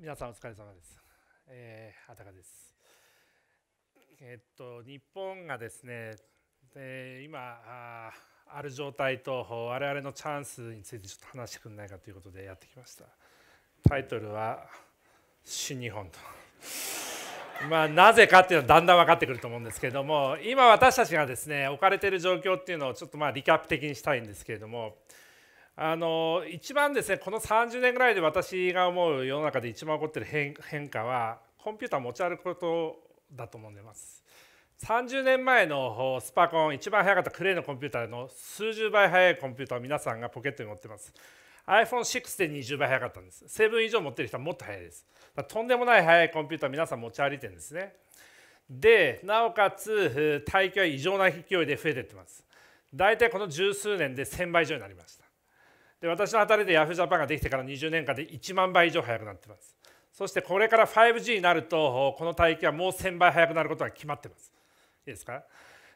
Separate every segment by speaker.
Speaker 1: 皆さんお疲れ様です。えー、あたかです。えっと日本がですね、で今あある状態と我々のチャンスについてちょっと話してくれないかということでやってきました。タイトルは新日本と。まあ、なぜかっていうのはだんだん分かってくると思うんですけれども今私たちがですね置かれている状況っていうのをちょっとまあリキャップ的にしたいんですけれどもあの一番ですねこの30年ぐらいで私が思う世の中で一番起こってる変変化はコンピューター持ち歩くことだと思います。30年前のスパコン一番早かったクレイのコンピューターの数十倍速いコンピューターを皆さんがポケットに持ってます iPhone6 で20倍速かったんです7以上持ってる人はもっと速いですとんでもない速いコンピューター皆さん持ち歩いてるんですねでなおかつ大気は異常な勢いで増えていってます大体この十数年で1000倍以上になりましたで私の働いてヤフージャパンができてから20年間で1万倍以上速くなってますそしてこれから 5G になるとこの帯域はもう1000倍速くなることが決まってますいいですか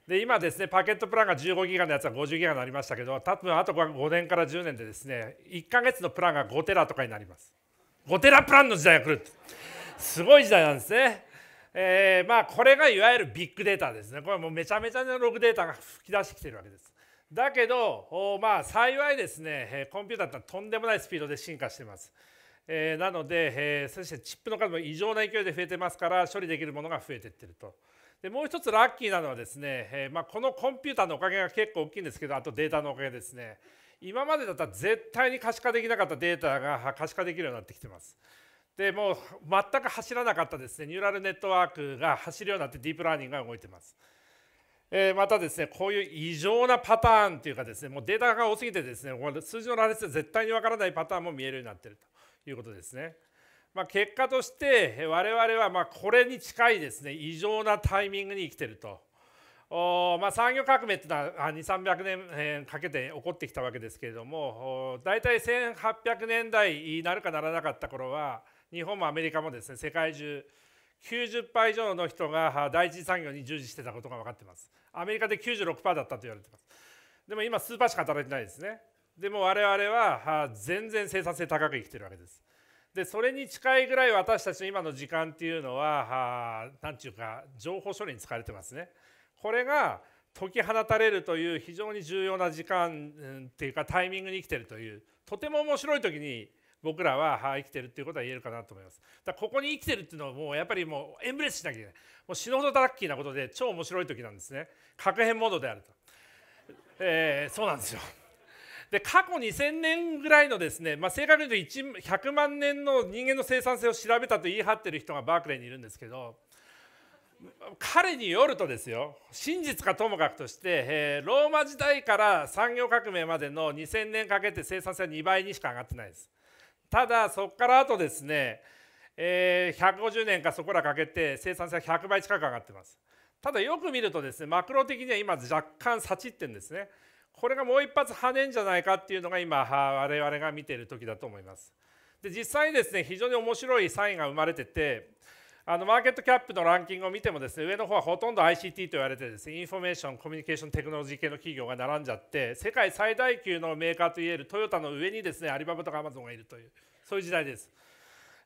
Speaker 1: で今ですねパケットプランが15ギガのやつは50ギガになりましたけど多分あと5年から10年でですね1か月のプランが5テラとかになります5テラプランの時代が来るすごい時代なんですねえー、まあこれがいわゆるビッグデータですねこれはもうめちゃめちゃのログデータが吹き出してきてるわけですだけどまあ幸いですねコンピューターってとんでもないスピードで進化してます。えー、なので、えー、そしてチップの数も異常な勢いで増えてますから処理できるものが増えていってると。でもう一つラッキーなのはですね、えー、まあ、このコンピューターのおかげが結構大きいんですけどあとデータのおかげですね今までだったら絶対に可視化できなかったデータが可視化できるようになってきてます。でもう全く走らなかったですねニューラルネットワークが走るようになってディープラーニングが動いてます。えー、またですねこういう異常なパターンというかですねもうデータが多すぎてですね数字の羅列で絶対にわからないパターンも見えるようになっているということですね。まあ、結果として我々はまこれに近いですね異常なタイミングに生きてると。おまあ、産業革命っていうのは2300年かけて起こってきたわけですけれども大体1800年代になるかならなかった頃は日本もアメリカもですね世界中90%以上の人が第一次産業に従事してたことが分かってますアメリカで96%だったと言われてますでも今スーパーしか働いてないですねでも我々は全然生産性高く生きてるわけですでそれに近いぐらい私たちの今の時間っていうのは何ていうか情報処理に使われてますねこれが解き放たれるという非常に重要な時間っていうかタイミングに生きてるというとても面白い時に僕らは生きてるっていうことは言えるかなと思いますだここに生きてるっていうのはもうやっぱりもうエンブレスしなきゃいけないもう死ぬほどラッキーなことで超面白い時なんですね核変モードであると、えー、そうなんですよで過去2000年ぐらいのですね、まあ、正確に言うと100万年の人間の生産性を調べたと言い張ってる人がバークレーにいるんですけど彼によるとですよ真実かともかくとして、えー、ローマ時代から産業革命までの2000年かけて生産性は2倍にしか上がってないです。ただそこからあとですね、えー、150年かそこらかけて生産性は100倍近く上がってますただよく見るとですねマクロ的には今若干さちってんですねこれがもう一発跳ねんじゃないかっていうのが今我々が見ている時だと思いますで実際ですね非常に面白いサインが生まれててあのマーケットキャップのランキングを見てもですね上の方はほとんど ICT と言われてですねインフォメーションコミュニケーションテクノロジー系の企業が並んじゃって世界最大級のメーカーといえるトヨタの上にですねアリババとかアマゾンがいるというそういう時代です。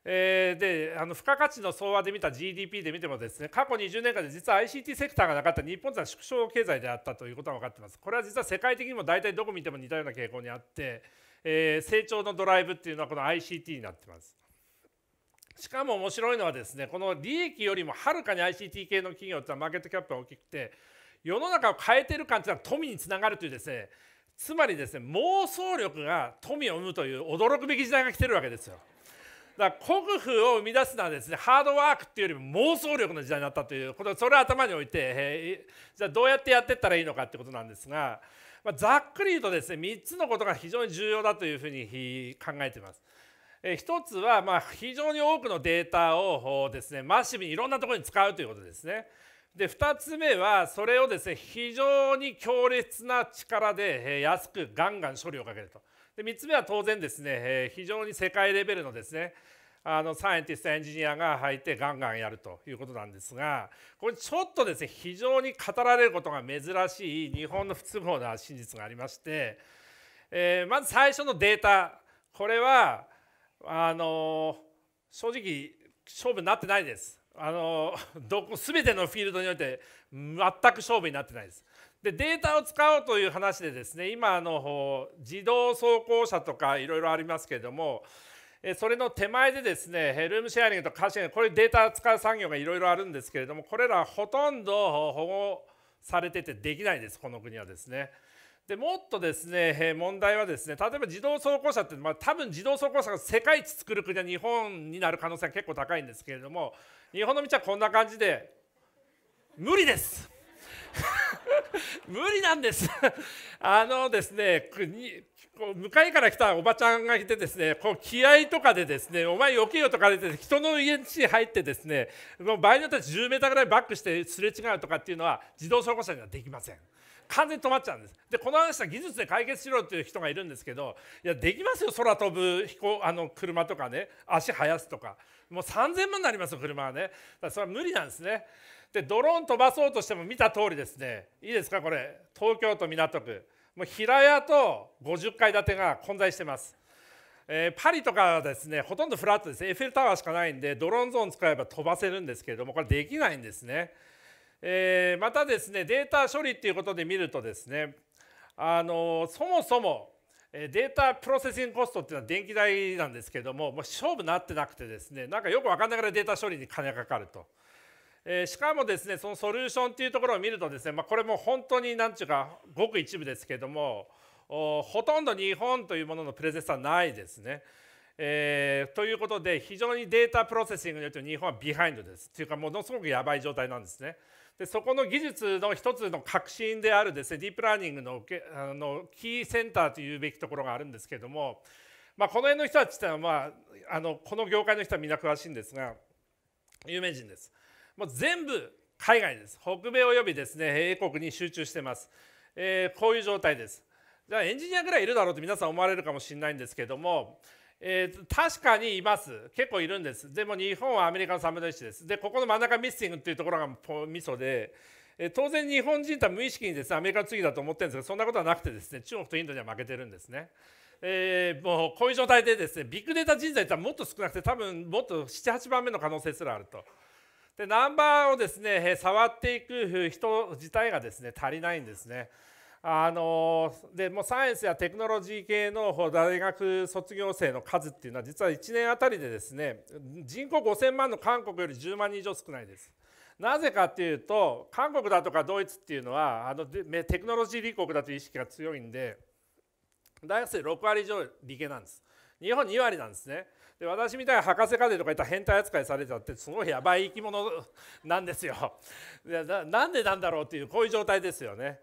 Speaker 1: えー、であの付加価値の総和で見た GDP で見てもですね過去20年間で実は ICT セクターがなかった日本は縮小経済であったということが分かってますこれは実は世界的にも大体どこ見ても似たような傾向にあって、えー、成長のドライブっていうのはこの ICT になってます。しかも面白いのはですねこの利益よりもはるかに ICT 系の企業ってのはマーケットキャップが大きくて世の中を変えてる感じいうのは富につながるというですねつまりですね妄想力が富を生むという驚くべき時代が来てるわけですよ。だから国府を生み出すのはですねハードワークっていうよりも妄想力の時代になったということそれを頭に置いて、えー、じゃあどうやってやってったらいいのかってことなんですが、まあ、ざっくり言うとですね3つのことが非常に重要だというふうに考えています。え一つはま非常に多くのデータをですねマッシブにいろんなところに使うということですね。で2つ目はそれをですね非常に強烈な力で安くガンガン処理をかけると。で3つ目は当然ですね非常に世界レベルのですねあのサイエンティストエンジニアが入ってガンガンやるということなんですがこれちょっとですね非常に語られることが珍しい日本の不都合な真実がありまして、えまず最初のデータこれはあの正直勝負になってないです。あの どこ全てのフィールドにおいて全く勝負になってないです。でデータを使おうという話でですね今あの自動走行車とかいろいろありますけれどもそれの手前でですねルームシェアリングとカーシェアリングこれデータを使う産業がいろいろあるんですけれどもこれらほとんど保護されててできないですこの国はですね。でもっとですね問題はですね例えば自動走行車って、まあ、多分自動走行車が世界一作る国は日本になる可能性が結構高いんですけれども日本の道はこんな感じで無理です 無理なんです あのですねこう向かいから来たおばちゃんがいてですねこう気合とかでですねお前よけよとか出て人の家に入ってですねもう場合によっては10ーぐらいバックしてすれ違うとかっていうのは自動走行車にはできません。完全に止まっちゃうんですでこの話は技術で解決しろっていう人がいるんですけどいやできますよ空飛ぶ飛行あの車とかね足生やすとかもう3000万になりますよ車はねだからそれは無理なんですねでドローン飛ばそうとしても見た通りですねいいですかこれ東京都港区もう平屋と50階建てが混在してますえー、パリとかはですねほとんどフラットですエッフェルタワーしかないんでドローンゾーン使えば飛ばせるんですけれどもこれできないんですね。えー、またですねデータ処理っていうことで見るとですねあのそもそもデータプロセッシングコストっていうのは電気代なんですけどももう勝負になってなくてですねなんかよく分かんながらデータ処理に金がかかると。えー、しかもですねそのソリューションっていうところを見るとですね、まあ、これも本当に何ていうかごく一部ですけどもほとんど日本というもののプレゼンスはないですね。えー、ということで非常にデータプロセッシングによって日本はビハインドですというかものすごくやばい状態なんですね。でそこの技術の一つの革新であるですねディープラーニングのあのキーセンターというべきところがあるんですけども、まあ、この辺の人たちっていうのは、まあ、あのこの業界の人はみんな詳しいんですが有名人です。もう全部海外です北米およびですね英国に集中してます、えー、こういう状態ですじゃあエンジニアぐらいいるだろうと皆さん思われるかもしれないんですけどもえー、確かにいます結構いるんですでも日本はアメリカのサムネイですでここの真ん中ミッシングっていうところがミソで、えー、当然日本人とは無意識にですねアメリカの次だと思ってるんですがそんなことはなくてですね中国とインドには負けてるんですね。えー、もうこういう状態でですねビッグデータ人材ってもっと少なくて多分もっと78番目の可能性すらあると。でナンバーをですね触っていく人自体がですね足りないんですね。あのでもうサイエンスやテクノロジー系の大学卒業生の数っていうのは実は1年あたりでですね人口5000万の韓国より10万人以上少ないです。なぜかっていうと韓国だとかドイツっていうのはあのテクノロジー立国だという意識が強いんで大学生6割以上理系なんです。日本2割なんですね。で私みたいに博士課程とかいったら変態扱いされちゃってすごいやばい生き物なんですよ。なんでなんだろうっていうこういう状態ですよね。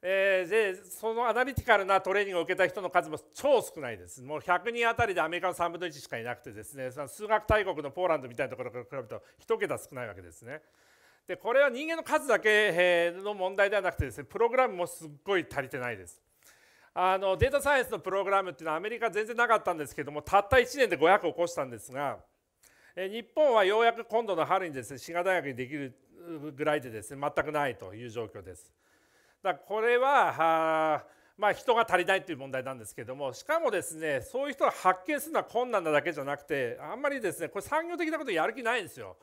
Speaker 1: えー、でそのアナリティカルなトレーニングを受けた人の数も超少ないです。もう100人当たりでアメリカの3分の1しかいなくてですね、その数学大国のポーランドみたいなところから比べると1桁少ないわけですね。でこれは人間の数だけの問題ではなくてですねプログラムもすっごい足りてないです。あのデータサイエンスのプログラムっていうのはアメリカ全然なかったんですけどもたった1年で500を起こしたんですが日本はようやく今度の春にですね滋賀大学にできるぐらいでですね全くないという状況です。だこれはまあ、人が足りないという問題なんですけどもしかもですねそういう人を発見するのは困難なだけじゃなくてあんまりですねこれ産業的なことやる気ないんですよ。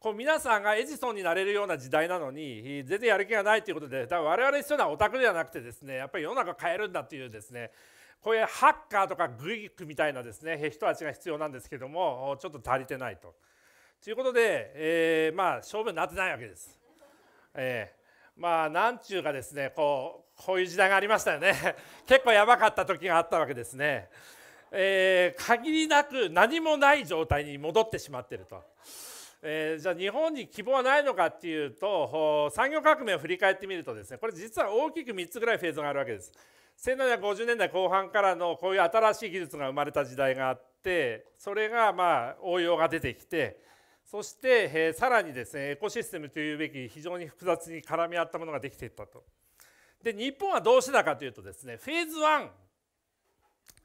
Speaker 1: こう皆さんがエジソンになれるような時代なのに全然やる気がないということでだから我々必要なオタクではなくてですねやっぱり世の中変えるんだっていうですねこういうハッカーとかグイックみたいなですね人たちが必要なんですけどもちょっと足りてないと。ということで、えまあ勝負になってないわけです。えーまあなんちゅうかですねこうこういう時代がありましたよね 結構やばかった時があったわけですね、えー、限りなく何もない状態に戻ってしまっていると。えー、じゃあ日本に希望はないのかっていうと産業革命を振り返ってみるとですねこれ実は大きく3つぐらいフェーズがあるわけです。1750年代後半からのこういう新しい技術が生まれた時代があってそれがまあ応用が出てきてそして、えさらにですねエコシステムというべき非常に複雑に絡み合ったものができていったと。で日本はどうしてたかというとですねフェーズ1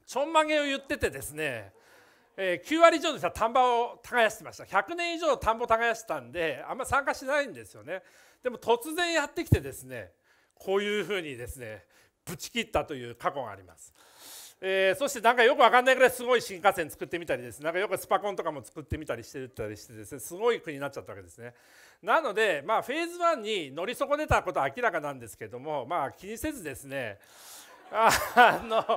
Speaker 1: ちょんまげを言っててですね、え9割以上の人は田んぼを耕してました100年以上田んぼを耕したんであんま参加しないんですよねでも突然やってきてですねこういうふうにですねぶち切ったという過去があります。えー、そしてなんかよくわかんないぐらいすごい新幹線作ってみたりですなんかよくスパコンとかも作ってみたりしてたりしてですねすごい国になっちゃったわけですね。なので、まあ、フェーズ1に乗り損ねたことは明らかなんですけども、まあ、気にせずですね あのフ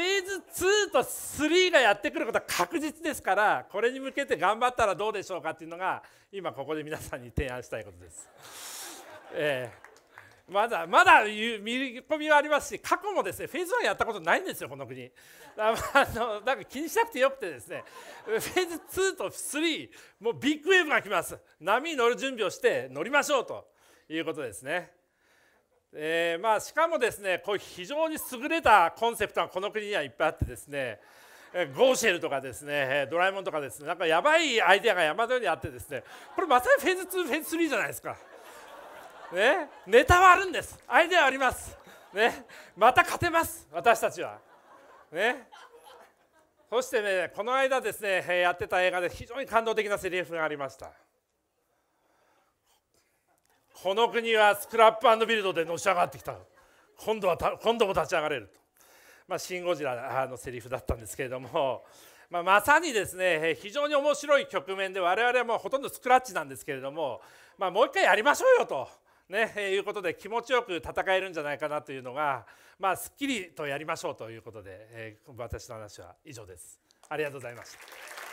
Speaker 1: ェーズ2と3がやってくることは確実ですからこれに向けて頑張ったらどうでしょうかっていうのが今ここで皆さんに提案したいことです。えーまだまだ見込みはありますし過去もですねフェーズ1やったことないんですよこの国あのなんか気にしなくてよくてですねフェーズ2と3もうビッグウェーブが来ます波に乗る準備をして乗りましょうということですねえー、まあ、しかもですねこう非常に優れたコンセプトがこの国にはいっぱいあってですねゴーシェルとかですねドラえもんとかですねなんかやばいアイデアが山のようにあってですねこれまさにフェーズ2フェーズ3じゃないですかね、ネタはあるんですアイデアはあります、ね、また勝てます私たちは、ね、そしてねこの間ですねやってた映画で非常に感動的なセリフがありましたこの国はスクラップアンドビルドでのし上がってきた今度は今度も立ち上がれると、まあ、シン・ゴジラのセリフだったんですけれどもまあ、まさにですね非常に面白い局面で我々はもうほとんどスクラッチなんですけれども、まあ、もう一回やりましょうよとね、えー、いうことで気持ちよく戦えるんじゃないかなというのが、まあ、すっきりとやりましょうということで、えー、私の話は以上です。ありがとうございました。